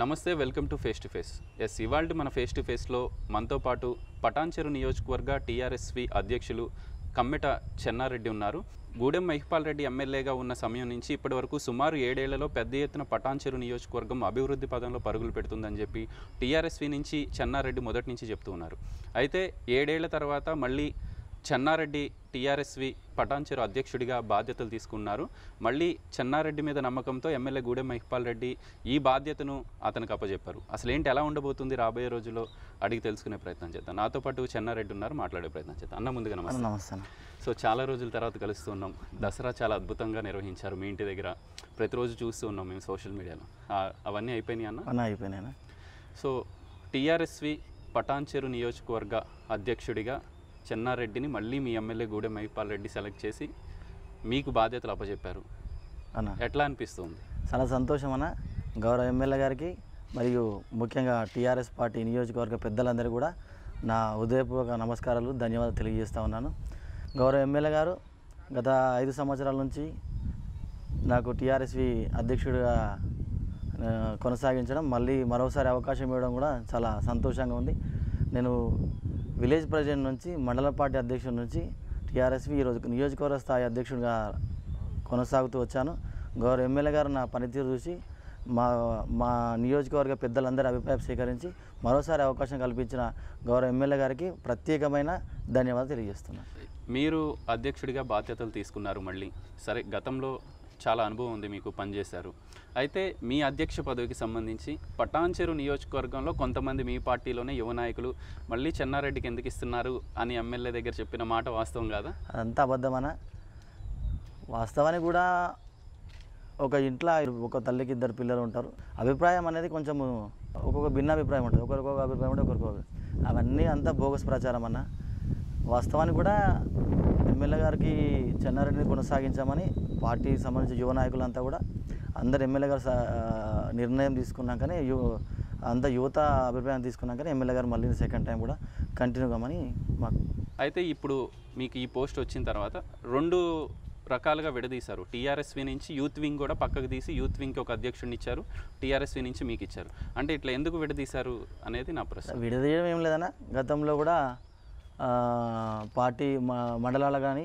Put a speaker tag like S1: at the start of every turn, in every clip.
S1: నమస్తే welcome to face to face ఎస్ ఇవాళ మన ఫేస్ టు ఫేస్లో మనతో పాటు పటాన్చెరు నియోజకవర్గ టీఆర్ఎస్వి అధ్యక్షులు కమ్మెట చెన్నారెడ్డి ఉన్నారు గూడెం మహిపాల్ రెడ్డి ఎమ్మెల్యేగా ఉన్న సమయం నుంచి ఇప్పటి వరకు సుమారు ఏడేళ్లలో పెద్ద ఎత్తున పటాన్చెరు నియోజకవర్గం అభివృద్ధి పదంలో పరుగులు పెడుతుందని చెప్పి టీఆర్ఎస్వి నుంచి చెన్నారెడ్డి మొదటి నుంచి చెప్తూ ఉన్నారు అయితే ఏడేళ్ల తర్వాత మళ్ళీ చెన్నారెడ్డి టీఆర్ఎస్వి పటాన్చెరు అధ్యక్షుడిగా బాధ్యతలు తీసుకున్నారు మళ్ళీ చెన్నారెడ్డి మీద నమ్మకంతో ఎమ్మెల్యే గూడెం మహిపాల్ రెడ్డి ఈ బాధ్యతను అతనికి అప్పజెప్పారు అసలు ఏంటి ఎలా ఉండబోతుంది రాబోయే రోజుల్లో అడిగి తెలుసుకునే ప్రయత్నం చేద్దాం నాతో పాటు చెన్నారెడ్డి ఉన్నారు మాట్లాడే ప్రయత్నం చేద్దాం అన్న ముందుగా నమస్తే నమస్తే సో చాలా రోజుల తర్వాత కలుస్తున్నాం దసరా చాలా అద్భుతంగా నిర్వహించారు మీ ఇంటి దగ్గర ప్రతిరోజు చూస్తూ ఉన్నాం మేము సోషల్ మీడియాలో అవన్నీ అయిపోయినాయి
S2: అన్న అయిపోయినాయి
S1: సో టీఆర్ఎస్వి పటాన్చెరు నియోజకవర్గ అధ్యక్షుడిగా చెన్నారెడ్డిని మళ్ళీ మీ ఎమ్మెల్యే గూడెం మహిపాల్ రెడ్డి సెలెక్ట్ చేసి మీకు బాధ్యతలు అప్పచెప్పారు అన్న ఎట్లా అనిపిస్తుంది
S2: చాలా సంతోషం అన్న గౌరవ ఎమ్మెల్యే గారికి మరియు ముఖ్యంగా టీఆర్ఎస్ పార్టీ నియోజకవర్గ పెద్దలందరూ కూడా నా ఉదయపూర్వక నమస్కారాలు ధన్యవాదాలు తెలియజేస్తా ఉన్నాను గౌరవ ఎమ్మెల్యే గారు గత ఐదు సంవత్సరాల నుంచి నాకు టీఆర్ఎస్వి అధ్యక్షుడిగా కొనసాగించడం మళ్ళీ మరోసారి అవకాశం ఇవ్వడం కూడా చాలా సంతోషంగా ఉంది నేను విలేజ్ ప్రెసిడెంట్ నుంచి మండల పార్టీ అధ్యక్షుడి నుంచి టీఆర్ఎస్వి ఈరోజు నియోజకవర్గ స్థాయి అధ్యక్షుడిగా కొనసాగుతూ వచ్చాను గౌరవ ఎమ్మెల్యే గారు నా పనితీరు చూసి మా మా నియోజకవర్గ పెద్దలందరి అభిప్రాయం స్వీకరించి మరోసారి అవకాశం కల్పించిన గౌరవ ఎమ్మెల్యే గారికి ప్రత్యేకమైన ధన్యవాదాలు తెలియజేస్తున్నాను
S1: మీరు అధ్యక్షుడిగా బాధ్యతలు తీసుకున్నారు మళ్ళీ సరే గతంలో చాలా అనుభవం ఉంది మీకు పనిచేశారు అయితే మీ అధ్యక్ష పదవికి సంబంధించి పటాన్చెరు నియోజకవర్గంలో కొంతమంది మీ పార్టీలోనే యువ నాయకులు మళ్ళీ చెన్నారెడ్డికి ఎందుకు ఇస్తున్నారు అని ఎమ్మెల్యే దగ్గర చెప్పిన మాట వాస్తవం కాదా
S2: అదంతా అబద్ధమన వాస్తవానికి కూడా ఒక ఇంట్లో ఒక తల్లికి ఇద్దరు పిల్లలు ఉంటారు అభిప్రాయం అనేది కొంచెం ఒక్కొక్క భిన్న అభిప్రాయం ఉంటుంది ఒకరికొక అభిప్రాయం ఉంటుంది ఒకరికొక అవన్నీ అంతా బోగస్ ప్రచారం అన్నా వాస్తవానికి కూడా ఎమ్మెల్యే గారికి చెన్నారెడ్డిని కొనసాగించామని పార్టీకి సంబంధించిన యువ నాయకులంతా కూడా అందరు ఎమ్మెల్యే గారు నిర్ణయం తీసుకున్నాకనే యు అంత యువత అభిప్రాయం తీసుకున్నాకనే ఎమ్మెల్యే గారు మళ్ళీ సెకండ్ టైం కూడా కంటిన్యూ కామని
S1: మాకు అయితే ఇప్పుడు మీకు ఈ పోస్ట్ వచ్చిన తర్వాత రెండు రకాలుగా విడదీశారు టీఆర్ఎస్వి నుంచి యూత్ వింగ్ కూడా పక్కకు తీసి యూత్ వింగ్కి ఒక అధ్యక్షుడిని ఇచ్చారు టీఆర్ఎస్వి నుంచి మీకు ఇచ్చారు అంటే ఇట్లా ఎందుకు విడదీశారు అనేది నా ప్రశ్న
S2: విడదీయడం ఏం లేదన్నా గతంలో కూడా పార్టీ మండలాలు కానీ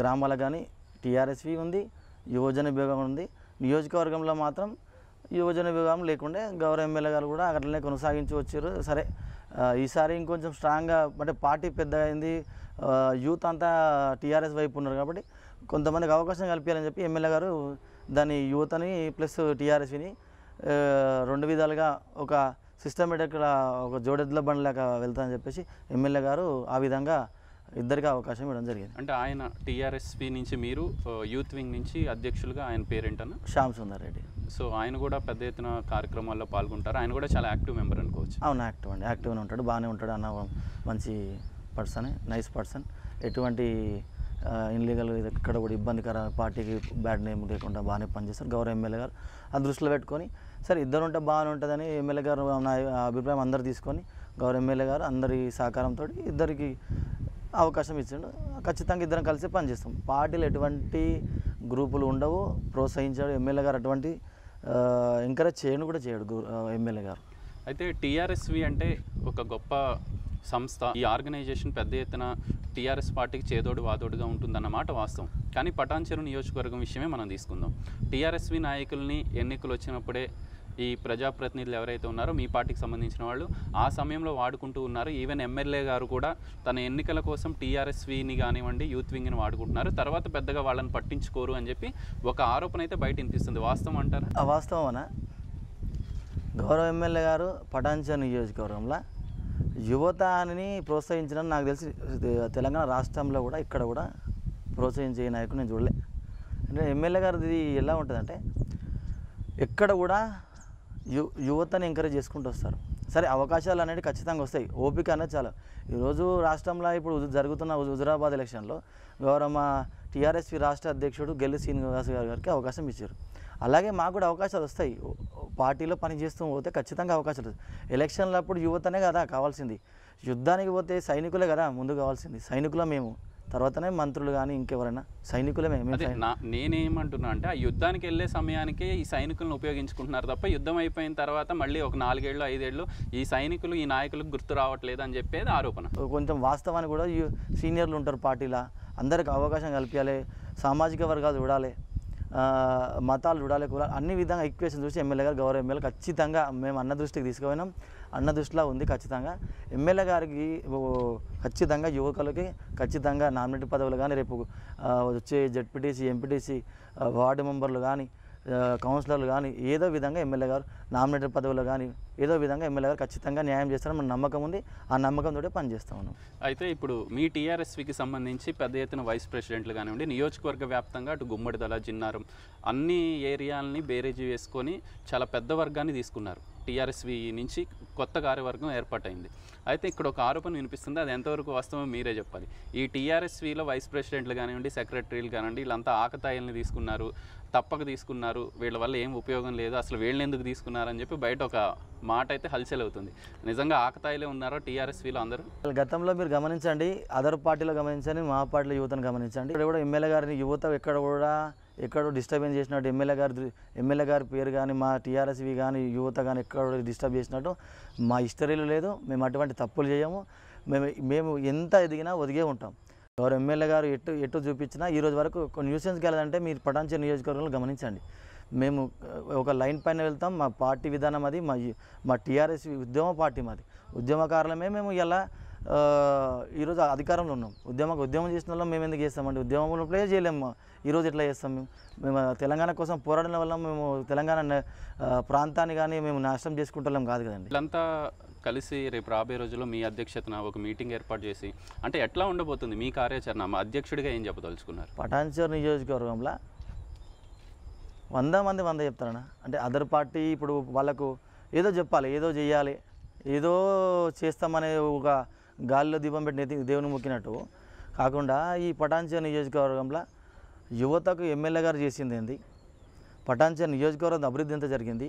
S2: గ్రామాలు కానీ టీఆర్ఎస్వి ఉంది యువజన విభాగం ఉంది నియోజకవర్గంలో మాత్రం యువజన విభాగం లేకుండా గౌరవ ఎమ్మెల్యే గారు కూడా అక్కడనే కొనసాగించి వచ్చారు సరే ఈసారి ఇంకొంచెం స్ట్రాంగ్గా అంటే పార్టీ పెద్ద అయింది యూత్ అంతా టీఆర్ఎస్ వైపు ఉన్నారు కాబట్టి కొంతమందికి అవకాశం కల్పించాలని చెప్పి ఎమ్మెల్యే గారు దాని యువతని ప్లస్ టీఆర్ఎస్ని రెండు విధాలుగా ఒక సిస్టమేటిక్గా ఒక జోడెద్ల బండ్లాక వెళ్తా అని చెప్పేసి ఎమ్మెల్యే గారు ఆ విధంగా ఇద్దరికి అవకాశం ఇవ్వడం జరిగింది
S1: అంటే ఆయన టీఆర్ఎస్పి నుంచి మీరు యూత్ వింగ్ నుంచి అధ్యక్షులుగా ఆయన పేరేంట శ్యామ్ సుందర్ రెడ్డి సో ఆయన కూడా పెద్ద ఎత్తున కార్యక్రమాల్లో పాల్గొంటారు ఆయన కూడా చాలా యాక్టివ్ మెంబర్ అనుకోవచ్చు
S2: అవును యాక్టివ్ అండి యాక్టివ్గా ఉంటాడు బాగానే ఉంటాడు అన్న మంచి పర్సన్ నైస్ పర్సన్ ఎటువంటి ఇన్లీగల్ ఎక్కడ కూడా ఇబ్బందికర పార్టీకి బ్యాడ్ నేమ్ లేకుండా బాగానే పనిచేస్తారు గౌరవ ఎమ్మెల్యే గారు ఆ దృష్టిలో పెట్టుకొని సరే ఇద్దరు ఉంటే బాగానే ఉంటుందని ఎమ్మెల్యే గారు నా అభిప్రాయం అందరు తీసుకొని గౌరవ ఎమ్మెల్యే గారు అందరి సహకారంతో ఇద్దరికి అవకాశం ఇచ్చిండు ఖచ్చితంగా ఇద్దరం కలిసి పనిచేస్తాం పార్టీలు ఎటువంటి గ్రూపులు ఉండవు ప్రోత్సహించాడు ఎమ్మెల్యే గారు అటువంటి ఎంకరేజ్ చేయను కూడా చేయడు ఎమ్మెల్యే గారు
S1: అయితే టీఆర్ఎస్వి అంటే ఒక గొప్ప సంస్థ ఈ ఆర్గనైజేషన్ పెద్ద ఎత్తున టీఆర్ఎస్ పార్టీకి చేదోడు వాదోడుగా ఉంటుందన్నమాట వాస్తవం కానీ పటాన్చెరు నియోజకవర్గం విషయమే మనం తీసుకుందాం టీఆర్ఎస్వి నాయకుల్ని ఎన్నికలు వచ్చినప్పుడే ఈ ప్రజాప్రతినిధులు ఎవరైతే ఉన్నారో మీ పార్టీకి సంబంధించిన వాళ్ళు ఆ సమయంలో వాడుకుంటూ ఉన్నారు ఈవెన్ ఎమ్మెల్యే గారు కూడా తన ఎన్నికల కోసం టీఆర్ఎస్విని కానివ్వండి యూత్ వింగ్ని వాడుకుంటున్నారు తర్వాత పెద్దగా వాళ్ళని పట్టించుకోరు అని చెప్పి ఒక ఆరోపణ అయితే బయట వినిపిస్తుంది వాస్తవం అంటారా
S2: వాస్తవమనా గౌరవ ఎమ్మెల్యే గారు పటాన్చర్ నియోజకవర్గంలో యువతని ప్రోత్సహించడం నాకు తెలిసి తెలంగాణ రాష్ట్రంలో కూడా ఇక్కడ కూడా ప్రోత్సహించే నాయకుడు నేను చూడలే అంటే ఎమ్మెల్యే ఇది ఎలా ఉంటుందంటే ఎక్కడ కూడా యు యువతను ఎంకరేజ్ చేసుకుంటూ వస్తారు సరే అవకాశాలు అనేవి ఖచ్చితంగా వస్తాయి ఓపిక అనేది చాలా ఈరోజు రాష్ట్రంలో ఇప్పుడు జరుగుతున్న హుజురాబాద్ ఎలక్షన్లో గౌరవ టీఆర్ఎస్పి రాష్ట్ర అధ్యక్షుడు గెల్లి శ్రీనివాస్ గారికి అవకాశం ఇచ్చారు అలాగే మాకు కూడా అవకాశాలు వస్తాయి పార్టీలో పనిచేస్తూ పోతే ఖచ్చితంగా అవకాశాలు వస్తాయి ఎలక్షన్లప్పుడు యువతనే కదా కావాల్సింది యుద్ధానికి పోతే సైనికులే కదా ముందు కావాల్సింది సైనికుల మేము తర్వాతనే మంత్రులు కానీ ఇంకెవరైనా సైనికులమే
S1: నేనేమంటున్నా అంటే ఆ యుద్ధానికి వెళ్ళే సమయానికి ఈ సైనికులను ఉపయోగించుకుంటున్నారు తప్ప యుద్ధం అయిపోయిన తర్వాత మళ్ళీ ఒక నాలుగేళ్ళు ఐదేళ్ళు ఈ సైనికులు ఈ నాయకులకు గుర్తు రావట్లేదు అని చెప్పేది ఆరోపణ
S2: కొంచెం వాస్తవాన్ని కూడా సీనియర్లు ఉంటారు పార్టీలా అందరికి అవకాశం కల్పించాలి సామాజిక వర్గాలు చూడాలి మతాలు చూడాలి కూడా అన్ని విధంగా ఈక్వేషన్ చూసి ఎమ్మెల్యే గారు గౌరవ ఎమ్మెల్యే ఖచ్చితంగా మేము అన్న దృష్టికి తీసుకుపోయినాం అన్న దృష్టిలో ఉంది ఖచ్చితంగా ఎమ్మెల్యే గారికి ఖచ్చితంగా యువకులకి ఖచ్చితంగా నామినేట్ పదవులు కానీ రేపు వచ్చే జడ్పీటీసీ ఎంపీటీసీ వార్డు మెంబర్లు కానీ కౌన్సిలర్లు కానీ ఏదో విధంగా ఎమ్మెల్యే గారు నామినేటెడ్ పదవులు కానీ ఏదో విధంగా ఎమ్మెల్యే గారు ఖచ్చితంగా న్యాయం చేస్తారని మన నమ్మకం ఉంది ఆ నమ్మకంతో పనిచేస్తా ఉన్నాం
S1: అయితే ఇప్పుడు మీ టీఆర్ఎస్వికి సంబంధించి పెద్ద ఎత్తున వైస్ ప్రెసిడెంట్లు కానివ్వండి నియోజకవర్గ వ్యాప్తంగా అటు గుమ్మడిదల జిన్నారం అన్ని ఏరియాలని బేరేజీ వేసుకొని చాలా పెద్ద వర్గాన్ని తీసుకున్నారు టీఆర్ఎస్వి నుంచి కొత్త కార్యవర్గం ఏర్పాటైంది అయితే ఇక్కడ ఒక ఆరోపణ వినిపిస్తుంది అది ఎంతవరకు వాస్తవం మీరే చెప్పాలి ఈ టీఆర్ఎస్విలో వైస్ ప్రెసిడెంట్లు కానివ్వండి సెక్రటరీలు కానివ్వండి వీళ్ళంతా ఆకతాయిల్ని తీసుకున్నారు తప్పక తీసుకున్నారు వీళ్ళ వల్ల ఏం ఉపయోగం లేదు అసలు వీళ్ళని ఎందుకు తీసుకున్నారని చెప్పి బయట ఒక మాట అయితే హల్చల్ అవుతుంది నిజంగా ఆకతాయిలే ఉన్నారో టీఆర్ఎస్విలో అందరూ
S2: గతంలో మీరు గమనించండి అదర్ పార్టీలో గమనించండి మా పార్టీలో యువతను గమనించండి ఇక్కడ కూడా ఎమ్మెల్యే గారిని యువత ఎక్కడ కూడా ఎక్కడో డిస్టర్బెన్స్ చేసినట్టు ఎమ్మెల్యే గారి ఎమ్మెల్యే గారి పేరు కానీ మా టీఆర్ఎస్వి కానీ యువత కానీ ఎక్కడో డిస్టర్బ్ చేసినట్టు మా హిస్టరీలు లేదు మేము అటువంటి తప్పులు చేయము మేము మేము ఎంత ఎదిగినా ఒదిగే ఉంటాం ఎవరు ఎమ్మెల్యే గారు ఎటు ఎటు చూపించినా ఈరోజు వరకు కొన్ని న్యూసెన్స్కి వెళ్ళాలంటే మీరు పటాంచే నియోజకవర్గంలో గమనించండి మేము ఒక లైన్ పైన వెళ్తాం మా పార్టీ విధానం అది మా మా టీఆర్ఎస్ ఉద్యమ పార్టీ మాది ఉద్యమకారులమే మేము ఇలా ఈరోజు అధికారంలో ఉన్నాం ఉద్యమం ఉద్యమం చేసిన వల్ల మేము ఎందుకు చేస్తామండి ఉద్యమంలో ప్లే చేయలేము ఈరోజు ఎట్లా చేస్తాం మేము మేము తెలంగాణ కోసం పోరాడడం వల్ల మేము తెలంగాణ ప్రాంతాన్ని కానీ మేము నాశనం చేసుకుంటాం కాదు కదండి
S1: ఇదంతా కలిసి రేపు రాబోయే రోజుల్లో మీ అధ్యక్షతన ఒక మీటింగ్ ఏర్పాటు చేసి అంటే ఎట్లా ఉండబోతుంది మీ కార్యాచరణ మా అధ్యక్షుడిగా ఏం చెప్పదలుచుకున్నారు
S2: పటాన్చర్ నియోజకవర్గంలో వంద మంది వంద చెప్తారన్నా అంటే అదర్ పార్టీ ఇప్పుడు వాళ్ళకు ఏదో చెప్పాలి ఏదో చేయాలి ఏదో చేస్తామనే ఒక గాలిలో దీపం పెట్టిన దేవుని మొక్కినట్టు కాకుండా ఈ పటాంచ నియోజకవర్గంలో యువతకు ఎమ్మెల్యే గారు చేసింది ఏంది పటాంచ నియోజకవర్గం అభివృద్ధి ఎంత జరిగింది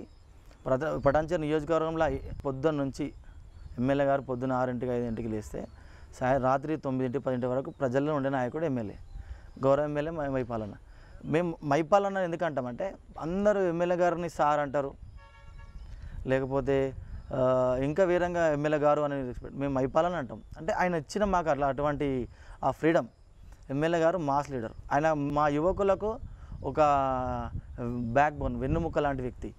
S2: ప్రత పటాంచ నియోజకవర్గంలో పొద్దున్న నుంచి ఎమ్మెల్యే గారు పొద్దున్న ఆరింటికి ఐదింటికి లేస్తే సాయం రాత్రి తొమ్మిదింటి పదింటి వరకు ప్రజల్లో ఉండే నాయకుడు ఎమ్మెల్యే గౌరవ ఎమ్మెల్యే మైపాలన మేము మైపాలన ఎందుకంటామంటే అందరూ ఎమ్మెల్యే గారిని సార్ అంటారు లేకపోతే ఇంకా వీరంగా ఎమ్మెల్యే గారు అనేది ఎక్స్పెక్ట్ మేము అయిపోవాలని అంటాం అంటే ఆయన ఇచ్చిన మాకు అట్లా అటువంటి ఆ ఫ్రీడమ్ ఎమ్మెల్యే గారు మాస్ లీడర్ ఆయన మా యువకులకు ఒక బ్యాక్ బోన్ వెన్నుముక్క లాంటి వ్యక్తి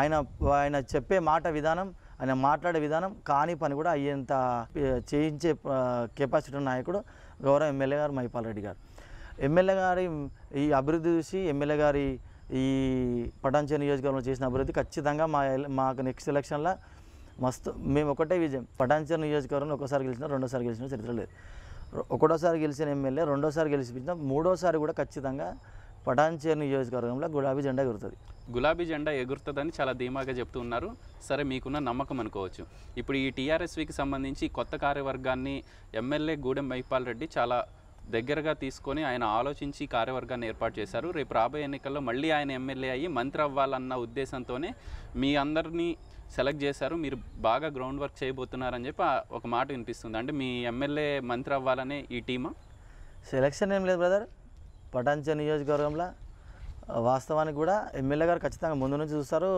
S2: ఆయన ఆయన చెప్పే మాట విధానం ఆయన మాట్లాడే విధానం కాని పని కూడా అయ్యేంత చేయించే కెపాసిటీ ఉన్న నాయకుడు గౌరవ ఎమ్మెల్యే గారు మహిపాల్ రెడ్డి గారు ఎమ్మెల్యే గారి ఈ అభివృద్ధి చూసి ఎమ్మెల్యే గారి ఈ పటాంచే నియోజకవర్గంలో చేసిన అభివృద్ధి ఖచ్చితంగా మా మాకు నెక్స్ట్ ఎలక్షన్లో మస్తు మేము ఒకటే విజయం పటాన్చర్ నియోజకవర్గంలో ఒకసారి గెలిచిన రెండోసారి గెలిచిన చరిత్ర లేదు ఒకటోసారి గెలిచిన ఎమ్మెల్యే రెండోసారి గెలిచిన మూడోసారి కూడా ఖచ్చితంగా పటాన్చేరు నియోజకవర్గంలో గులాబీ జెండా ఎగురుతుంది
S1: గులాబీ జెండా ఎగురుతుందని చాలా ధీమాగా చెప్తూ ఉన్నారు సరే మీకున్న నమ్మకం అనుకోవచ్చు ఇప్పుడు ఈ టీఆర్ఎస్వికి సంబంధించి కొత్త కార్యవర్గాన్ని ఎమ్మెల్యే గూడెం మహిపాల్ రెడ్డి చాలా దగ్గరగా తీసుకొని ఆయన ఆలోచించి కార్యవర్గాన్ని ఏర్పాటు చేశారు రేపు రాబోయే ఎన్నికల్లో మళ్ళీ ఆయన ఎమ్మెల్యే అయ్యి మంత్రి అవ్వాలన్న ఉద్దేశంతోనే మీ అందరినీ సెలెక్ట్ చేశారు మీరు బాగా గ్రౌండ్ వర్క్ చేయబోతున్నారని చెప్పి ఒక మాట వినిపిస్తుంది అంటే మీ ఎమ్మెల్యే మంత్రి అవ్వాలనే ఈ టీమా
S2: సెలక్షన్ ఏం లేదు బ్రదర్ పటాంచ నియోజకవర్గంలో వాస్తవానికి కూడా ఎమ్మెల్యే గారు ఖచ్చితంగా ముందు నుంచి చూస్తారు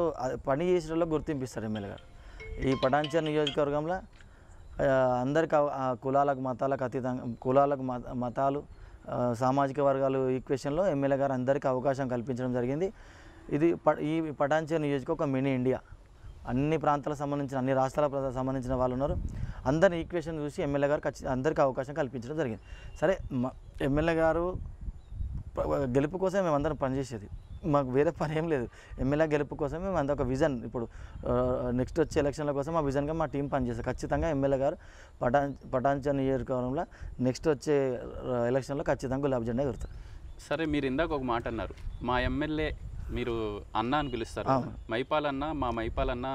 S2: పని చేసేటలో గుర్తింపిస్తారు ఎమ్మెల్యే గారు ఈ పటాంచ నియోజకవర్గంలో అందరికి కులాలకు మతాలకు అతీతంగా కులాలకు మతాలు సామాజిక వర్గాలు ఈక్వేషన్లో ఎమ్మెల్యే గారు అందరికీ అవకాశం కల్పించడం జరిగింది ఇది ప ఈ పటాన్చేరు నియోజక ఒక మినీ ఇండియా అన్ని ప్రాంతాలకు సంబంధించిన అన్ని రాష్ట్రాల సంబంధించిన వాళ్ళు ఉన్నారు అందరిని ఈక్వేషన్ చూసి ఎమ్మెల్యే గారు ఖచ్చితంగా అందరికీ అవకాశం కల్పించడం జరిగింది సరే ఎమ్మెల్యే గారు గెలుపు కోసం మేమందరం పనిచేసేది మాకు వేరే పని ఏం లేదు ఎమ్మెల్యే గెలుపు కోసమే మేము అంత ఒక విజన్ ఇప్పుడు నెక్స్ట్ వచ్చే ఎలక్షన్ల కోసం మా విజన్గా మా టీం పనిచేస్తారు ఖచ్చితంగా ఎమ్మెల్యే గారు పటాన్ పటాంచ నియోజకవర్గంలో నెక్స్ట్ వచ్చే ఎలక్షన్లో ఖచ్చితంగా గులాబ్ జెండా దొరుకుతుంది
S1: సరే మీరు ఇందాక ఒక మాట అన్నారు మా ఎమ్మెల్యే మీరు అన్న అని పిలుస్తారు మైపాల్ అన్న మా మైపాల్ అన్న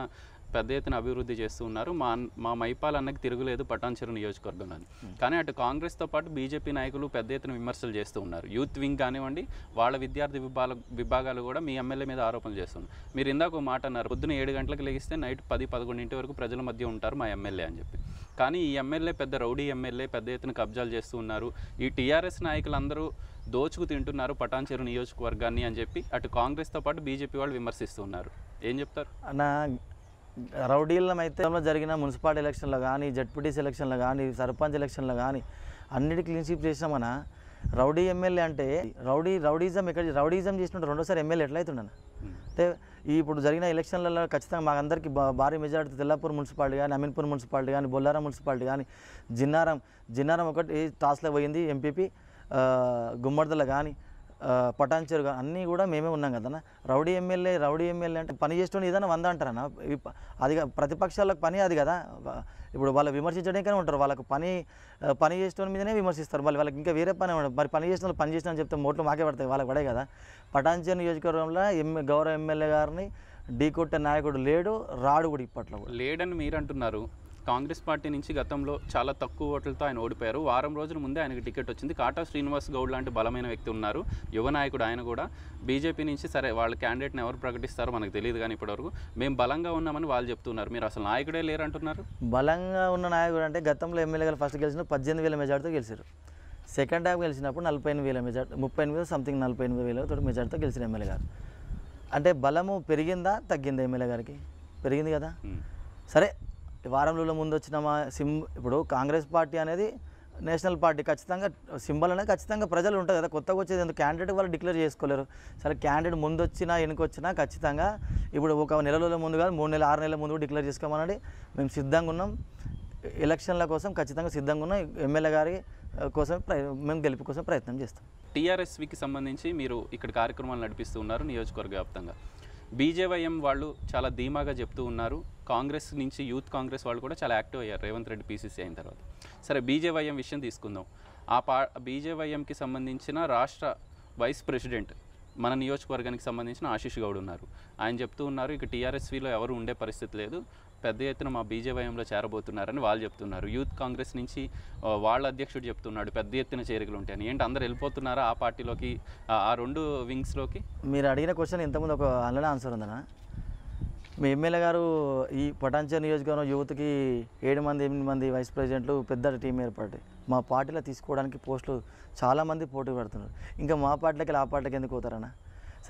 S1: పెద్ద ఎత్తున అభివృద్ధి చేస్తూ ఉన్నారు మా మా మైపాల్ అన్నకి తిరుగులేదు పటాన్చెరు అని hmm. కానీ అటు కాంగ్రెస్తో పాటు బీజేపీ నాయకులు పెద్ద ఎత్తున విమర్శలు చేస్తూ ఉన్నారు యూత్ వింగ్ కానివ్వండి వాళ్ళ విద్యార్థి విభాగ విభాగాలు కూడా మీ ఎమ్మెల్యే మీద ఆరోపణలు చేస్తున్నారు మీరు ఇందాక మాట అన్నారు పొద్దున ఏడు గంటలకు లెగిస్తే నైట్ పది పదకొండింటి వరకు ప్రజల మధ్య ఉంటారు మా ఎమ్మెల్యే అని చెప్పి కానీ ఈ ఎమ్మెల్యే పెద్ద రౌడీ ఎమ్మెల్యే పెద్ద ఎత్తున కబ్జాలు చేస్తూ ఉన్నారు ఈ టీఆర్ఎస్ నాయకులందరూ దోచుకు తింటున్నారు పటాన్చెరు నియోజకవర్గాన్ని అని చెప్పి అటు కాంగ్రెస్తో పాటు బీజేపీ వాళ్ళు విమర్శిస్తున్నారు ఏం చెప్తారు
S2: అన్న రౌడీలం అయితే జరిగిన మున్సిపాలిటీ ఎలక్షన్లో కానీ జడ్పీటీసీ ఎలక్షన్లో కానీ సర్పంచ్ ఎలక్షన్లో కానీ అన్నిటి క్లీన్ స్వీప్ చేసామన్న రౌడీ ఎమ్మెల్యే అంటే రౌడీ రౌడీజం ఎక్కడ రౌడీజం చేసినట్టు రెండోసారి ఎమ్మెల్యే ఎట్లయితుండను అంటే ఇప్పుడు జరిగిన ఎలక్షన్లలో ఖచ్చితంగా మాకందరికీ భారీ మెజార్టీ తెల్లాపూర్ మున్సిపాలిటీ కానీ అమీన్పూర్ మున్సిపాలిటీ కానీ బొల్లారం మున్సిపాలిటీ కానీ జిన్నారం జిన్నారం ఒకటి టాస్లో పోయింది ఎంపీపీ గుమ్మడిదల కానీ పటాన్చేరు అన్నీ కూడా మేమే ఉన్నాం కదా రౌడీ ఎమ్మెల్యే రౌడీ ఎమ్మెల్యే అంటే పని చేస్తుండే ఏదైనా వంద అంటారన్న అది ప్రతిపక్షాలకు పని అది కదా ఇప్పుడు వాళ్ళు విమర్శించడానికే ఉంటారు వాళ్ళకు పని పని చేసిన మీదనే విమర్శిస్తారు వాళ్ళు వాళ్ళకి ఇంకా వేరే పని మరి పని చేసిన పని చేసిన చెప్తే మోట్లు మాకే పడతాయి వాళ్ళకి పడే కదా పటాంచర్ నియోజకవర్గంలో ఎమ్మె గౌరవ ఎమ్మెల్యే గారిని ఢీకొట్టే నాయకుడు లేడు రాడు కూడా ఇప్పట్లో
S1: లేడని మీరు అంటున్నారు కాంగ్రెస్ పార్టీ నుంచి గతంలో చాలా తక్కువ ఓట్లతో ఆయన ఓడిపోయారు వారం రోజుల ముందే ఆయనకు టికెట్ వచ్చింది కాటా శ్రీనివాస్ గౌడ్ లాంటి బలమైన వ్యక్తి ఉన్నారు యువ నాయకుడు ఆయన కూడా బీజేపీ నుంచి సరే వాళ్ళ క్యాండిడేట్ని ఎవరు ప్రకటిస్తారో మనకు తెలియదు కానీ ఇప్పటివరకు మేము బలంగా ఉన్నామని వాళ్ళు చెప్తున్నారు మీరు అసలు నాయకుడే లేరంటున్నారు
S2: బలంగా ఉన్న నాయకుడు అంటే గతంలో ఎమ్మెల్యేలు ఫస్ట్ గెలిచిన పద్దెనిమిది వేల మెజార్టీతో గెలిచారు సెకండ్ టైం గెలిచినప్పుడు నలభై ఎనిమిది వేల మెజార్టీ ముప్పై ఎనిమిది సంథింగ్ నలభై ఎనిమిది వేల తోటి మెజార్టీతో గెలిచిన ఎమ్మెల్యే గారు అంటే బలము పెరిగిందా తగ్గిందా ఎమ్మెల్యే గారికి పెరిగింది కదా hmm. సరే వారం రోజుల ముందు వచ్చిన మా సిం ఇప్పుడు కాంగ్రెస్ పార్టీ అనేది నేషనల్ పార్టీ ఖచ్చితంగా సింబల్ అనేది ఖచ్చితంగా ప్రజలు ఉంటుంది కదా కొత్తగా వచ్చేది ఎందుకు క్యాండిడేట్ వాళ్ళు డిక్లేర్ చేసుకోలేరు సరే క్యాండిడేట్ ముందు వచ్చినా వెనుకొచ్చినా ఖచ్చితంగా ఇప్పుడు ఒక నెల రోజుల ముందు కాదు మూడు నెలలు ఆరు నెలల ముందు డిక్లేర్ చేసుకోమనండి మేము సిద్ధంగా ఉన్నాం ఎలక్షన్ల కోసం ఖచ్చితంగా సిద్ధంగా ఉన్నాం ఎమ్మెల్యే గారి కోసం మేము గెలుపు కోసం ప్రయత్నం చేస్తాం
S1: టీఆర్ఎస్వికి సంబంధించి మీరు ఇక్కడ కార్యక్రమాలు నడిపిస్తూ ఉన్నారు నియోజకవర్గ వ్యాప్తంగా బీజేవైఎం వాళ్ళు చాలా ధీమాగా చెప్తూ ఉన్నారు కాంగ్రెస్ నుంచి యూత్ కాంగ్రెస్ వాళ్ళు కూడా చాలా యాక్టివ్ అయ్యారు రేవంత్ రెడ్డి పీసీసీ అయిన తర్వాత సరే బీజేవైఎం విషయం తీసుకుందాం ఆ పా బీజేవైఎంకి సంబంధించిన రాష్ట్ర వైస్ ప్రెసిడెంట్ మన నియోజకవర్గానికి సంబంధించిన ఆశీష్ గౌడ్ ఉన్నారు ఆయన చెప్తూ ఉన్నారు ఇక టీఆర్ఎస్వీలో ఎవరు ఉండే పరిస్థితి లేదు పెద్ద ఎత్తున మా బీజేవైఎంలో చేరబోతున్నారని వాళ్ళు చెప్తున్నారు యూత్ కాంగ్రెస్ నుంచి వాళ్ళ అధ్యక్షుడు చెప్తున్నాడు పెద్ద ఎత్తున చేరికలు ఉంటాయని ఏంటి అందరు వెళ్ళిపోతున్నారా ఆ పార్టీలోకి ఆ రెండు వింగ్స్లోకి
S2: మీరు అడిగిన క్వశ్చన్ ఇంతకుముందు ఒక ఆల్రెడీ ఆన్సర్ ఉందన్న మీ ఎమ్మెల్యే గారు ఈ పటాంచ నియోజకవర్గం యువతకి ఏడు మంది ఎనిమిది మంది వైస్ ప్రెసిడెంట్లు పెద్ద టీం ఏర్పాటు మా పార్టీలో తీసుకోవడానికి పోస్టులు చాలామంది పోటీ పడుతున్నారు ఇంకా మా పార్టీలకి ఆ పార్టీలకి ఎందుకు పోతారన్నా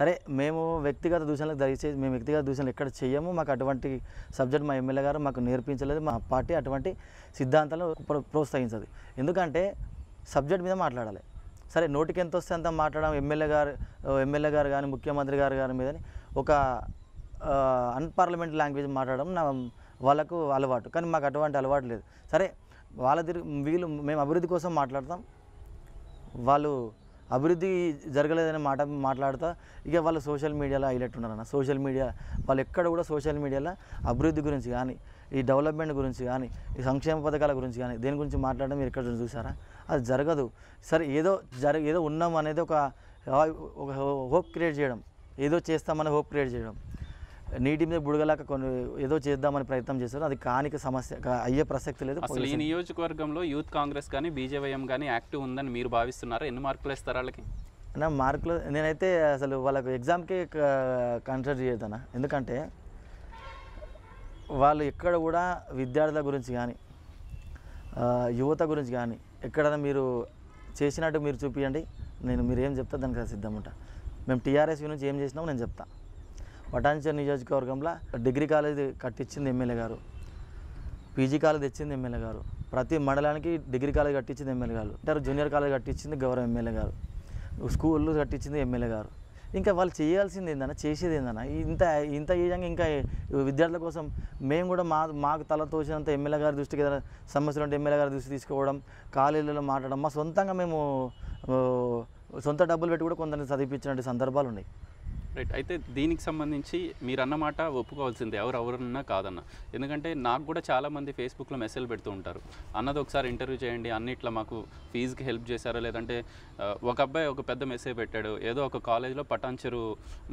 S2: సరే మేము వ్యక్తిగత దూషణలకు దయచేసి మేము వ్యక్తిగత దూషణలు ఎక్కడ చేయము మాకు అటువంటి సబ్జెక్ట్ మా ఎమ్మెల్యే గారు మాకు నేర్పించలేదు మా పార్టీ అటువంటి సిద్ధాంతాలను ప్రోత్సహించదు ఎందుకంటే సబ్జెక్ట్ మీద మాట్లాడాలి సరే నోటికి ఎంత వస్తే అంత మాట్లాడడం ఎమ్మెల్యే గారు ఎమ్మెల్యే గారు కానీ ముఖ్యమంత్రి గారు గారి మీదని ఒక అన్పార్లమెంట్ లాంగ్వేజ్ మాట్లాడడం నా వాళ్ళకు అలవాటు కానీ మాకు అటువంటి అలవాటు లేదు సరే వాళ్ళ తిరిగి వీళ్ళు మేము అభివృద్ధి కోసం మాట్లాడతాం వాళ్ళు అభివృద్ధి జరగలేదనే మాట మాట్లాడుతా ఇక వాళ్ళు సోషల్ మీడియాలో హైలైట్ ఉన్నారన్న సోషల్ మీడియా వాళ్ళు ఎక్కడ కూడా సోషల్ మీడియాలో అభివృద్ధి గురించి కానీ ఈ డెవలప్మెంట్ గురించి కానీ ఈ సంక్షేమ పథకాల గురించి కానీ దేని గురించి మాట్లాడడం మీరు ఎక్కడ చూసారా అది జరగదు సరే ఏదో జర ఏదో ఉన్నాం అనేది ఒక ఒక హోప్ క్రియేట్ చేయడం ఏదో చేస్తామని హోప్ క్రియేట్ చేయడం నీటి మీద బుడగలాక కొన్ని ఏదో చేద్దామని ప్రయత్నం చేశారు అది కానిక సమస్య అయ్యే ప్రసక్తి లేదు అసలు ఈ
S1: నియోజకవర్గంలో యూత్ కాంగ్రెస్ కానీ బీజేవైఎం కానీ యాక్టివ్ ఉందని మీరు భావిస్తున్నారు ఎన్ని మార్కులు ఇస్తారు వాళ్ళకి
S2: నా మార్కులు నేనైతే అసలు వాళ్ళకు ఎగ్జామ్కే కన్సిడర్ చేయదనా ఎందుకంటే వాళ్ళు ఎక్కడ కూడా విద్యార్థుల గురించి కానీ యువత గురించి కానీ ఎక్కడైనా మీరు చేసినట్టు మీరు చూపించండి నేను మీరు ఏం చెప్తా దానికి సిద్ధం ఉంటా మేము టీఆర్ఎస్ గురించి ఏం చేసినామో నేను చెప్తాను వటాన్చర్ నియోజకవర్గంలో డిగ్రీ కాలేజీ కట్టించింది ఎమ్మెల్యే గారు పీజీ కాలేజ్ తెచ్చింది ఎమ్మెల్యే గారు ప్రతి మండలానికి డిగ్రీ కాలేజ్ కట్టించింది ఎమ్మెల్యే గారు అంటారు జూనియర్ కాలేజ్ కట్టించింది గౌరవ ఎమ్మెల్యే గారు స్కూళ్ళు కట్టించింది ఎమ్మెల్యే గారు ఇంకా వాళ్ళు చేయాల్సింది ఏందన్నా చేసేది ఏందన్నా ఇంత ఇంత ఏజంగా ఇంకా విద్యార్థుల కోసం మేము కూడా మా మాకు తల తోచినంత ఎమ్మెల్యే గారి దృష్టికి ఏదైనా సమస్యలు ఉంటే ఎమ్మెల్యే గారి దృష్టి తీసుకోవడం కాలేజీలో మాట్లాడడం మా సొంతంగా మేము సొంత డబ్బులు పెట్టి కూడా కొందరిని చదివించినటువంటి సందర్భాలు ఉన్నాయి
S1: రైట్ అయితే దీనికి సంబంధించి మీరు అన్నమాట ఒప్పుకోవాల్సిందే ఎవరు ఎవరన్నా కాదన్న ఎందుకంటే నాకు కూడా చాలామంది ఫేస్బుక్లో మెసేజ్ పెడుతూ ఉంటారు అన్నది ఒకసారి ఇంటర్వ్యూ చేయండి అన్నిట్లో మాకు ఫీజుకి హెల్ప్ చేశారో లేదంటే ఒక అబ్బాయి ఒక పెద్ద మెసేజ్ పెట్టాడు ఏదో ఒక కాలేజ్లో పటాన్చెరు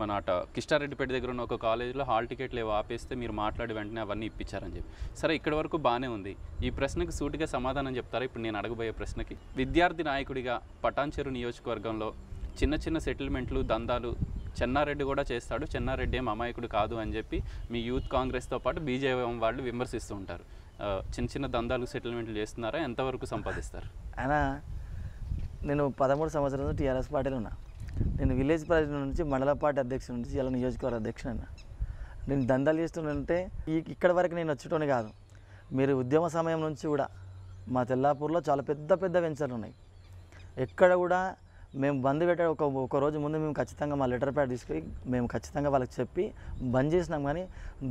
S1: మన అట కిష్టారెడ్డిపేట దగ్గర ఉన్న ఒక కాలేజ్లో హాల్ టికెట్లు ఏవో ఆపేస్తే మీరు మాట్లాడి వెంటనే అవన్నీ ఇప్పించారని చెప్పి సరే ఇక్కడ వరకు బాగానే ఉంది ఈ ప్రశ్నకు సూటిగా సమాధానం చెప్తారా ఇప్పుడు నేను అడగబోయే ప్రశ్నకి విద్యార్థి నాయకుడిగా పటాన్చెరు నియోజకవర్గంలో చిన్న చిన్న సెటిల్మెంట్లు దందాలు చెన్నారెడ్డి కూడా చేస్తాడు చెన్నారెడ్డి ఏం అమాయకుడు కాదు అని చెప్పి మీ యూత్ కాంగ్రెస్తో పాటు బీజేపీ వాళ్ళు విమర్శిస్తూ ఉంటారు చిన్న చిన్న దందాలకు సెటిల్మెంట్లు చేస్తున్నారా ఎంతవరకు సంపాదిస్తారు
S2: ఆయన నేను పదమూడు సంవత్సరాల టీఆర్ఎస్ పార్టీలో ఉన్నా నేను విలేజ్ ప్రజల నుంచి మండల పార్టీ అధ్యక్షుడు నుంచి ఇలా నియోజకవర్గ అధ్యక్షుడు అన్న నేను దందాలు చేస్తుంటే ఈ ఇక్కడ వరకు నేను వచ్చేటోని కాదు మీరు ఉద్యమ సమయం నుంచి కూడా మా తెల్లాపూర్లో చాలా పెద్ద పెద్ద వెంచర్లు ఉన్నాయి ఎక్కడ కూడా మేము బంద్ పెట్టే ఒక ఒక రోజు ముందు మేము ఖచ్చితంగా మా లెటర్ ప్యాడ్ తీసుకుని మేము ఖచ్చితంగా వాళ్ళకి చెప్పి బంద్ చేసినాం కానీ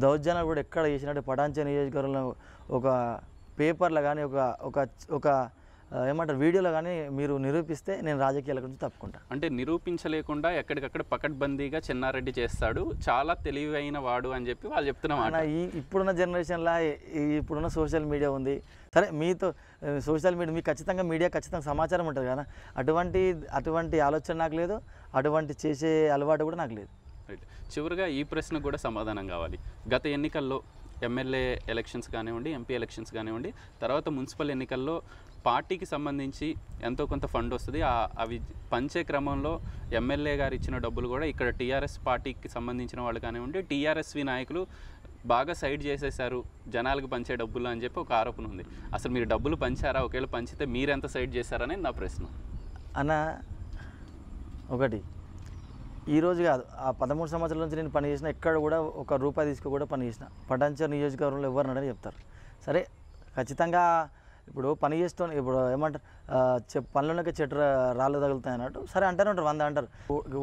S2: దౌర్జన్యాలు కూడా ఎక్కడ చేసినట్టు పటాంచ నియోజకవర్గంలో ఒక పేపర్లో కానీ ఒక ఒక ఒక ఏమంటారు వీడియోలో కానీ మీరు నిరూపిస్తే నేను రాజకీయాల గురించి తప్పుకుంటా
S1: అంటే నిరూపించలేకుండా ఎక్కడికక్కడ పకడ్బందీగా చిన్నారెడ్డి చేస్తాడు చాలా తెలివైన వాడు అని చెప్పి వాళ్ళు చెప్తున్నాం ఈ
S2: ఇప్పుడున్న జనరేషన్లో ఇప్పుడున్న సోషల్ మీడియా ఉంది సరే మీతో సోషల్ మీడియా మీకు ఖచ్చితంగా మీడియా ఖచ్చితంగా సమాచారం ఉంటుంది కదా అటువంటి అటువంటి ఆలోచన నాకు లేదు అటువంటి చేసే అలవాటు కూడా నాకు
S1: లేదు రైట్ చివరిగా ఈ ప్రశ్న కూడా సమాధానం కావాలి గత ఎన్నికల్లో ఎమ్మెల్యే ఎలక్షన్స్ కానివ్వండి ఎంపీ ఎలక్షన్స్ కానివ్వండి తర్వాత మున్సిపల్ ఎన్నికల్లో పార్టీకి సంబంధించి ఎంతో కొంత ఫండ్ వస్తుంది అవి పంచే క్రమంలో ఎమ్మెల్యే గారు ఇచ్చిన డబ్బులు కూడా ఇక్కడ టీఆర్ఎస్ పార్టీకి సంబంధించిన వాళ్ళు కానివ్వండి టీఆర్ఎస్వి నాయకులు బాగా సైడ్ చేసేసారు జనాలకు పంచే డబ్బులు అని చెప్పి ఒక ఆరోపణ ఉంది అసలు మీరు డబ్బులు పంచారా ఒకవేళ పంచితే మీరు ఎంత సైడ్ చేశారనేది నా ప్రశ్న
S2: అన్న ఒకటి ఈరోజు కాదు ఆ పదమూడు సంవత్సరాల నుంచి నేను పని చేసిన ఎక్కడ కూడా ఒక రూపాయి తీసుకు కూడా పనిచేసిన చేసిన పటాంచర్ నియోజకవర్గంలో ఎవరు చెప్తారు సరే ఖచ్చితంగా ఇప్పుడు పని చేస్తూ ఇప్పుడు ఏమంటారు చె చెట్టు రాళ్ళు తగులుతాయి అన్నట్టు సరే అంటారు ఉంటారు వంద అంటారు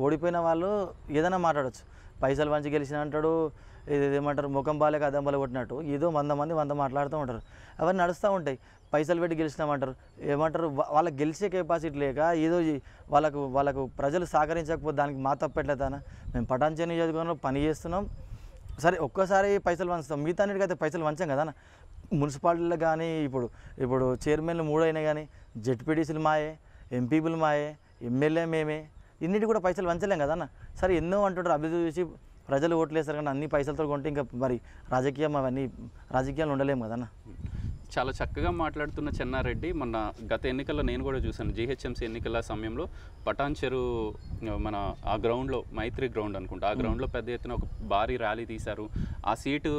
S2: ఓడిపోయిన వాళ్ళు ఏదైనా మాట్లాడచ్చు పైసలు మంచి గెలిచిన అంటాడు ఇది ఏమంటారు ముఖం బాలేక అదంబలు కొట్టినట్టు ఏదో వంద మంది వంద మాట్లాడుతూ ఉంటారు అవన్నీ నడుస్తూ ఉంటాయి పైసలు పెట్టి గెలిచినామంటారు ఏమంటారు వాళ్ళకి గెలిచే కెపాసిటీ లేక ఏదో వాళ్ళకు వాళ్ళకు ప్రజలు సహకరించకపోతే దానికి మా తప్పెట్లేదానా మేము పటాంచే నియోజకవర్గంలో పని చేస్తున్నాం సరే ఒక్కసారి పైసలు వంచుతాం మిగతా అయితే పైసలు వంచాం కదా మున్సిపాలిటీలో కానీ ఇప్పుడు ఇప్పుడు చైర్మన్లు మూడైనా కానీ జడ్పీడీసీలు మాయే ఎంపీపీలు మాయే ఎమ్మెల్యే మేమే ఇన్నిటి కూడా పైసలు పంచలేం కదన్న సరే ఎన్నో అంటుంటారు అభివృద్ధి చూసి ప్రజలు ఓట్లేస్తారు కానీ అన్ని పైసలతో కొంటే ఇంకా మరి రాజకీయం అవన్నీ రాజకీయాలు ఉండలేము కదన్న
S1: చాలా చక్కగా మాట్లాడుతున్న చెన్నారెడ్డి మన గత ఎన్నికల్లో నేను కూడా చూశాను జీహెచ్ఎంసీ ఎన్నికల సమయంలో పటాన్చెరు మన ఆ గ్రౌండ్లో మైత్రి గ్రౌండ్ అనుకుంటా ఆ గ్రౌండ్లో పెద్ద ఎత్తున ఒక భారీ ర్యాలీ తీశారు ఆ సీటు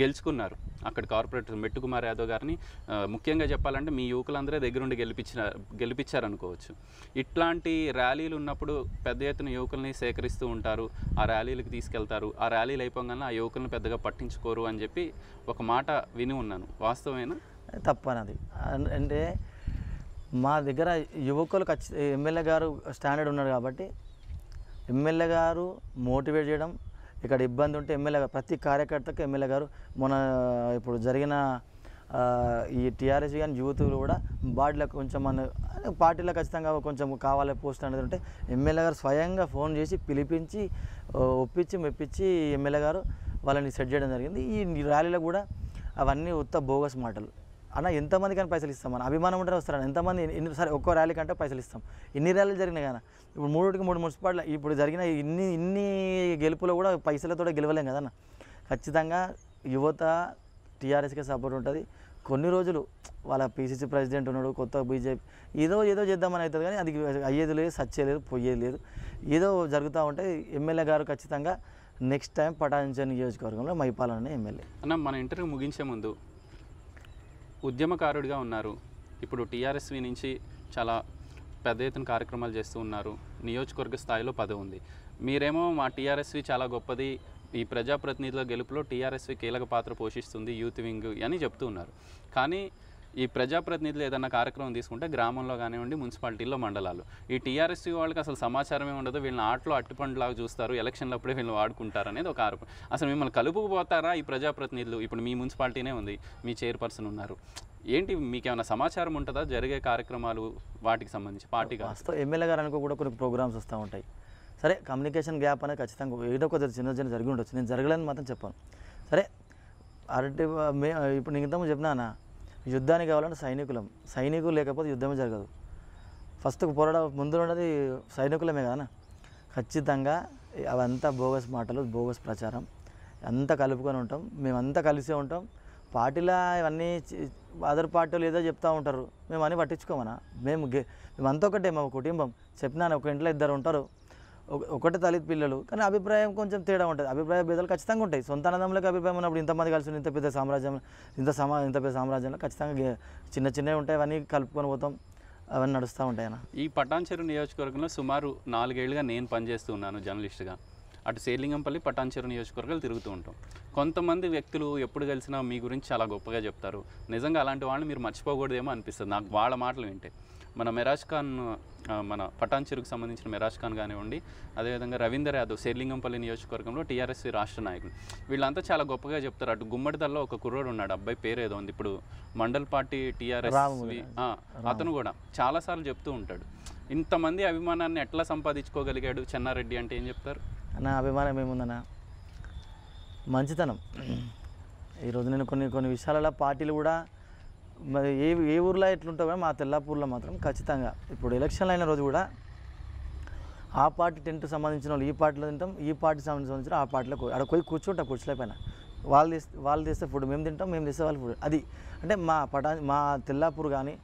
S1: గెలుచుకున్నారు అక్కడ కార్పొరేటర్ మెట్టుకుమార్ యాదవ్ గారిని ముఖ్యంగా చెప్పాలంటే మీ యువకులందరే దగ్గరుండి గెలిపించిన గెలిపించారనుకోవచ్చు ఇట్లాంటి ర్యాలీలు ఉన్నప్పుడు పెద్ద ఎత్తున యువకుల్ని సేకరిస్తూ ఉంటారు ఆ ర్యాలీలకు తీసుకెళ్తారు ఆ ర్యాలీలు అయిపోగానే ఆ యువకులను పెద్దగా పట్టించుకోరు అని చెప్పి ఒక మాట విని ఉన్నాను వాస్తవమేనా
S2: తప్పనది అంటే మా దగ్గర యువకులు ఖచ్చితంగా ఎమ్మెల్యే గారు స్టాండర్డ్ ఉన్నారు కాబట్టి ఎమ్మెల్యే గారు మోటివేట్ చేయడం ఇక్కడ ఇబ్బంది ఉంటే ఎమ్మెల్యే ప్రతి కార్యకర్తకు ఎమ్మెల్యే గారు మన ఇప్పుడు జరిగిన ఈ టీఆర్ఎస్ కానీ యువతులు కూడా బాడీలో కొంచెం మన పార్టీలో ఖచ్చితంగా కొంచెం కావాలి పోస్ట్ అనేది ఉంటే ఎమ్మెల్యే గారు స్వయంగా ఫోన్ చేసి పిలిపించి ఒప్పించి మెప్పించి ఎమ్మెల్యే గారు వాళ్ళని సెట్ చేయడం జరిగింది ఈ ర్యాలీలో కూడా అవన్నీ ఉత్త బోగస్ మాటలు అన్న ఎంతమంది కానీ పైసలు ఇస్తాం మన అభిమానం ఉంటే వస్తారని ఎంతమంది ఎన్ని సరే ఒక్కో ర్యాలీ కంటే పైసలు ఇస్తాం ఎన్ని ర్యాలీలు జరిగినాయి కానీ ఇప్పుడు మూడుకి మూడు మున్సిపాలిటీ ఇప్పుడు జరిగిన ఇన్ని ఇన్ని గెలుపులో కూడా పైసలతో గెలవలేం కదన్న ఖచ్చితంగా యువత టీఆర్ఎస్కే సపోర్ట్ ఉంటుంది కొన్ని రోజులు వాళ్ళ పిసిసి ప్రెసిడెంట్ ఉన్నాడు కొత్త బీజేపీ ఏదో ఏదో చేద్దామని అవుతుంది కానీ అది అయ్యేది లేదు లేదు పోయేది లేదు ఏదో జరుగుతూ ఉంటే ఎమ్మెల్యే గారు ఖచ్చితంగా నెక్స్ట్ టైం పటాంచ నియోజకవర్గంలో మైపాలనే ఎమ్మెల్యే
S1: అన్న మన ఇంటర్వ్యూ ముగించే ముందు ఉద్యమకారుడిగా ఉన్నారు ఇప్పుడు టీఆర్ఎస్వి నుంచి చాలా పెద్ద ఎత్తున కార్యక్రమాలు చేస్తూ ఉన్నారు నియోజకవర్గ స్థాయిలో పదవి ఉంది మీరేమో మా టీఆర్ఎస్వి చాలా గొప్పది ఈ ప్రజాప్రతినిధుల గెలుపులో టీఆర్ఎస్వి కీలక పాత్ర పోషిస్తుంది యూత్ వింగ్ అని చెప్తూ ఉన్నారు కానీ ఈ ప్రజాప్రతినిధులు ఏదైనా కార్యక్రమం తీసుకుంటే గ్రామంలో కానివ్వండి మున్సిపాలిటీల్లో మండలాలు ఈ టీఆర్ఎస్వి వాళ్ళకి అసలు సమాచారమే ఉండదు వీళ్ళని ఆటలో అట్టుపండులాగా చూస్తారు ఎలక్షన్లప్పుడే వీళ్ళు వాడుకుంటారు అనేది ఒక ఆరోపణ అసలు మిమ్మల్ని కలుపుకుపోతారా ఈ ప్రజాప్రతినిధులు ఇప్పుడు మీ మున్సిపాలిటీనే ఉంది మీ చైర్పర్సన్ ఉన్నారు ఏంటి మీకు ఏమైనా సమాచారం ఉంటుందా జరిగే కార్యక్రమాలు వాటికి సంబంధించి పార్టీ కాస్త
S2: ఎమ్మెల్యే గారు అనుకో కూడా కొన్ని ప్రోగ్రామ్స్ వస్తూ ఉంటాయి సరే కమ్యూనికేషన్ గ్యాప్ అనేది ఖచ్చితంగా ఏదో కొద్ది చిన్న చిన్న జరిగి ఉండొచ్చు నేను జరగలేని మాత్రం చెప్పాను సరే అరటి మే ఇప్పుడు నేను ఇంతకుముందు చెప్పినానా యుద్ధానికి కావాలంటే సైనికులం సైనికులు లేకపోతే యుద్ధమే జరగదు ఫస్ట్ పోరాడ ముందు ఉన్నది సైనికులమే కదా ఖచ్చితంగా అవంతా బోగస్ మాటలు బోగస్ ప్రచారం అంతా కలుపుకొని ఉంటాం మేమంతా కలిసే ఉంటాం పార్టీలా ఇవన్నీ అదర్ పార్టీలు ఏదో చెప్తూ ఉంటారు మేము అని పట్టించుకోమనా మేము గే మేమంతా ఒకటే మా కుటుంబం చెప్పినాను ఒక ఇంట్లో ఇద్దరు ఉంటారు ఒకటే తల్లి పిల్లలు కానీ అభిప్రాయం కొంచెం తేడా ఉంటుంది అభిప్రాయ భేదాలు ఖచ్చితంగా ఉంటాయి సొంత ఆనందంలోకి అభిప్రాయం ఉన్నప్పుడు ఇంతమంది కలిసి ఇంత పెద్ద సామ్రాజ్యం ఇంత సమా ఇంత పెద్ద సామ్రాజ్యంలో ఖచ్చితంగా చిన్న చిన్నవి ఉంటాయి అవన్నీ కలుపుకొని పోతాం అవన్నీ నడుస్తూ ఉంటాయి
S1: ఈ పటాన్చెరు నియోజకవర్గంలో సుమారు నాలుగేళ్లుగా నేను పనిచేస్తూ ఉన్నాను జర్నలిస్ట్గా అటు శేర్లింగంపల్లి పటాన్చెరు నియోజకవర్గాలు తిరుగుతూ ఉంటాం కొంతమంది వ్యక్తులు ఎప్పుడు కలిసినా మీ గురించి చాలా గొప్పగా చెప్తారు నిజంగా అలాంటి వాళ్ళని మీరు మర్చిపోకూడదేమో అనిపిస్తుంది నాకు వాళ్ళ మాటలు వింటే మన మెరాజ్ ఖాన్ మన పటాన్చెరుకు సంబంధించిన మెరాజ్ ఖాన్ కానివ్వండి అదేవిధంగా రవీందర్ యాదవ్ శేర్లింగంపల్లి నియోజకవర్గంలో టీఆర్ఎస్ రాష్ట్ర నాయకులు వీళ్ళంతా చాలా గొప్పగా చెప్తారు అటు గుమ్మడిదల్లో ఒక కుర్రోడు ఉన్నాడు అబ్బాయి పేరు ఏదో ఉంది ఇప్పుడు మండల్ పార్టీ టీఆర్ఎస్ అతను కూడా చాలాసార్లు చెప్తూ ఉంటాడు ఇంతమంది అభిమానాన్ని ఎట్లా సంపాదించుకోగలిగాడు చెన్నారెడ్డి అంటే ఏం చెప్తారు
S2: నా అభిమానం ఏముందన్న మంచితనం ఈరోజు నేను కొన్ని కొన్ని విషయాలలో పార్టీలు కూడా మరి ఏ ఏ ఊర్లో ఎట్లుంటావు మా తెల్లాపూర్లో మాత్రం ఖచ్చితంగా ఇప్పుడు ఎలక్షన్లు అయిన రోజు కూడా ఆ పార్టీ టెంట్ సంబంధించిన వాళ్ళు ఈ పార్టీలో తింటాం ఈ పార్టీ సంబంధించిన ఆ పార్టీలో అక్కడ పోయి కూర్చుంటా కూర్చోలేపైన వాళ్ళు తీస్తే వాళ్ళు తీస్తే ఫుడ్ మేము తింటాం మేము తీస్తే వాళ్ళు ఫుడ్ అది అంటే మా పటా మా తెల్లాపూర్ కానీ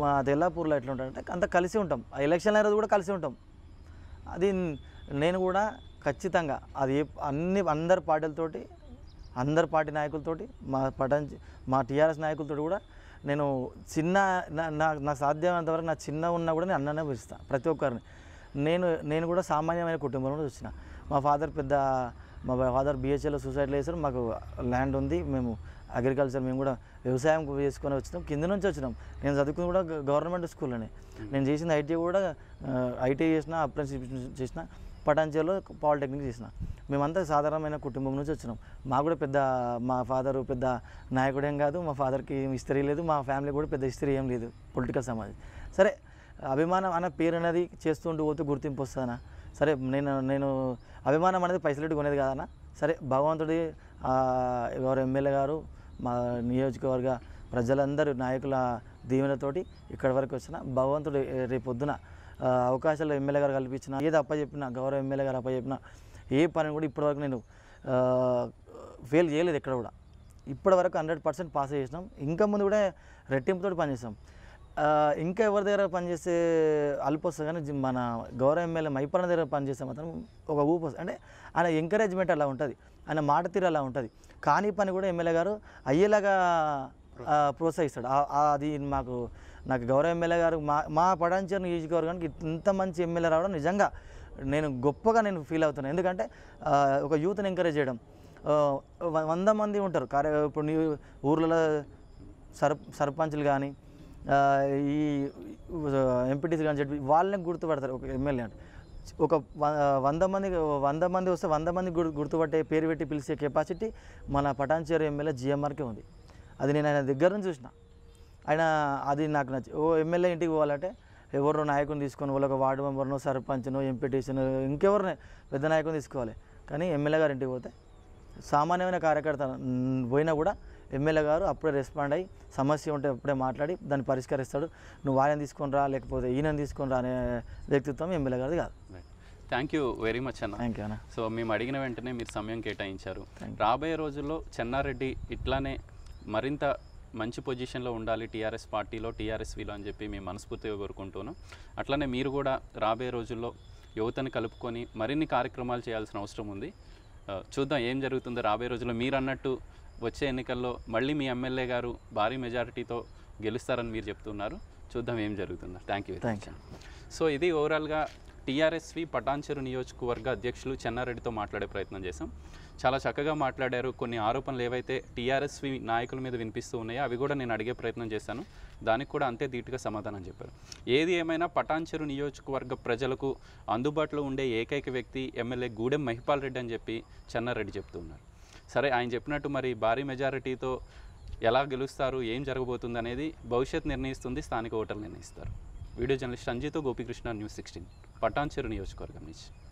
S2: మా తెల్లాపూర్లో ఎట్లా ఉంటారంటే అంత కలిసి ఉంటాం ఎలక్షన్ అనేది కూడా కలిసి ఉంటాం అది నేను కూడా ఖచ్చితంగా అది అన్ని అందరి పార్టీలతోటి అందరి పార్టీ నాయకులతోటి మా పటం మా టీఆర్ఎస్ నాయకులతో కూడా నేను చిన్న నా నాకు సాధ్యమైనంత వరకు నా చిన్న ఉన్నా కూడా నేను అన్ననే పిలుస్తాను ప్రతి ఒక్కరిని నేను నేను కూడా సామాన్యమైన కుటుంబంలో వచ్చిన మా ఫాదర్ పెద్ద మా ఫాదర్ బిహెచ్ఎల్ సూసైడ్లో వేశారు మాకు ల్యాండ్ ఉంది మేము అగ్రికల్చర్ మేము కూడా వ్యవసాయం చేసుకొని వచ్చినాం కింద నుంచి వచ్చినాం నేను చదువుకుని కూడా గవర్నమెంట్ స్కూల్లోనే నేను చేసిన ఐటీ కూడా ఐటీ చేసిన అప్రెన్షిప్ చేసిన పటాన్చేలో పాలిటెక్నిక్ చేసిన మేమంతా సాధారణమైన కుటుంబం నుంచి వచ్చినాం మా కూడా పెద్ద మా ఫాదరు పెద్ద నాయకుడేం కాదు మా ఫాదర్కి ఇస్త్రీ లేదు మా ఫ్యామిలీ కూడా పెద్ద ఇస్త్రీ ఏం లేదు పొలిటికల్ సమాజం సరే అభిమానం అన్న పేరు అనేది చేస్తుంటూ పోతే గుర్తింపు వస్తుందా సరే నేను నేను అభిమానం అనేది పైసలెట్టు కొనేది కాదన్న సరే భగవంతుడి ఎవరు ఎమ్మెల్యే గారు మా నియోజకవర్గ ప్రజలందరూ నాయకుల దీవెనతోటి ఇక్కడి వరకు వచ్చిన భగవంతుడు రేపొద్దున అవకాశాలు ఎమ్మెల్యే గారు కల్పించిన ఏది అప్పచెప్పినా గౌరవ ఎమ్మెల్యే గారు అప్పచెప్పినా ఏ పని కూడా ఇప్పటివరకు నేను ఫెయిల్ చేయలేదు ఎక్కడ కూడా ఇప్పటివరకు హండ్రెడ్ పర్సెంట్ పాస్ చేసినాం ఇంకా ముందు కూడా రెట్టింపుతో పనిచేసాం ఇంకా ఎవరి దగ్గర పనిచేసే అల్పు వస్తుంది కానీ మన గౌరవ ఎమ్మెల్యే మైపన్న దగ్గర పనిచేస్తే మాత్రం ఒక ఊపు అంటే ఆయన ఎంకరేజ్మెంట్ అలా ఉంటుంది ఆయన మాట తీరు అలా ఉంటుంది కానీ పని కూడా ఎమ్మెల్యే గారు అయ్యేలాగా ప్రోత్సహిస్తాడు అది మాకు నాకు గౌరవ ఎమ్మెల్యే గారు మా మా పడాంచర్ కానీ ఇంత మంచి ఎమ్మెల్యే రావడం నిజంగా నేను గొప్పగా నేను ఫీల్ అవుతున్నాను ఎందుకంటే ఒక యూత్ని ఎంకరేజ్ చేయడం వంద మంది ఉంటారు కార్య ఇప్పుడు నీ ఊర్లలో సర్ సర్పంచ్లు కానీ ఈ ఎంపీటీస్ కానీ చెప్పి వాళ్ళని గుర్తుపడతారు ఒక ఎమ్మెల్యే అంటే ఒక వంద మంది వంద మంది వస్తే వంద మంది గుర్తు గుర్తుపట్టే పేరు పెట్టి పిలిచే కెపాసిటీ మన పటాన్చేరు ఎమ్మెల్యే జిఎంఆర్కే ఉంది అది నేను ఆయన దగ్గర నుంచి చూసిన ఆయన అది నాకు నచ్చి ఓ ఎమ్మెల్యే ఇంటికి పోవాలంటే ఎవరో నాయకుని తీసుకొని వాళ్ళకి వార్డు మెంబర్నో సర్పంచ్ను ఎంపీటీసీను ఇంకెవరిని పెద్ద నాయకుని తీసుకోవాలి కానీ ఎమ్మెల్యే గారు ఇంటికి పోతే సామాన్యమైన కార్యకర్త పోయినా కూడా ఎమ్మెల్యే గారు అప్పుడే రెస్పాండ్ అయ్యి సమస్య ఉంటే అప్పుడే మాట్లాడి దాన్ని పరిష్కరిస్తాడు నువ్వు వారిని తీసుకొని రా లేకపోతే ఈయనని తీసుకొని రా అనే వ్యక్తిత్వం ఎమ్మెల్యే గారిది కాదు
S1: థ్యాంక్ యూ వెరీ మచ్ అన్న థ్యాంక్ యూ అన్న సో మేము అడిగిన వెంటనే మీరు సమయం కేటాయించారు రాబోయే రోజుల్లో చెన్నారెడ్డి ఇట్లానే మరింత మంచి పొజిషన్లో ఉండాలి టీఆర్ఎస్ పార్టీలో టీఆర్ఎస్ టీఆర్ఎస్విలో అని చెప్పి మేము మనస్ఫూర్తిగా కోరుకుంటున్నాం అట్లనే మీరు కూడా రాబోయే రోజుల్లో యువతను కలుపుకొని మరిన్ని కార్యక్రమాలు చేయాల్సిన అవసరం ఉంది చూద్దాం ఏం జరుగుతుందో రాబోయే రోజుల్లో మీరు అన్నట్టు వచ్చే ఎన్నికల్లో మళ్ళీ మీ ఎమ్మెల్యే గారు భారీ మెజారిటీతో గెలుస్తారని మీరు చెప్తున్నారు చూద్దాం ఏం జరుగుతుందో thank you thank you so ఇది ఓవరాల్గా టీఆర్ఎస్వి పటాన్చెరు నియోజకవర్గ అధ్యక్షులు చెన్నారెడ్డితో మాట్లాడే ప్రయత్నం చేశాం చాలా చక్కగా మాట్లాడారు కొన్ని ఆరోపణలు ఏవైతే టీఆర్ఎస్వి నాయకుల మీద వినిపిస్తూ ఉన్నాయో అవి కూడా నేను అడిగే ప్రయత్నం చేశాను దానికి కూడా అంతే ధీటుగా సమాధానం చెప్పారు ఏది ఏమైనా పటాన్చెరు నియోజకవర్గ ప్రజలకు అందుబాటులో ఉండే ఏకైక వ్యక్తి ఎమ్మెల్యే గూడెం మహిపాల్ రెడ్డి అని చెప్పి చెన్నారెడ్డి చెప్తూ ఉన్నారు సరే ఆయన చెప్పినట్టు మరి భారీ మెజారిటీతో ఎలా గెలుస్తారు ఏం జరగబోతుంది అనేది భవిష్యత్ నిర్ణయిస్తుంది స్థానిక ఓటర్లు నిర్ణయిస్తారు వీడియో జర్నలిస్ట్ సంజీతో గోపికృష్ణ న్యూస్ సిక్స్టీన్ పటాన్చెరు నియోజకవర్గం నుంచి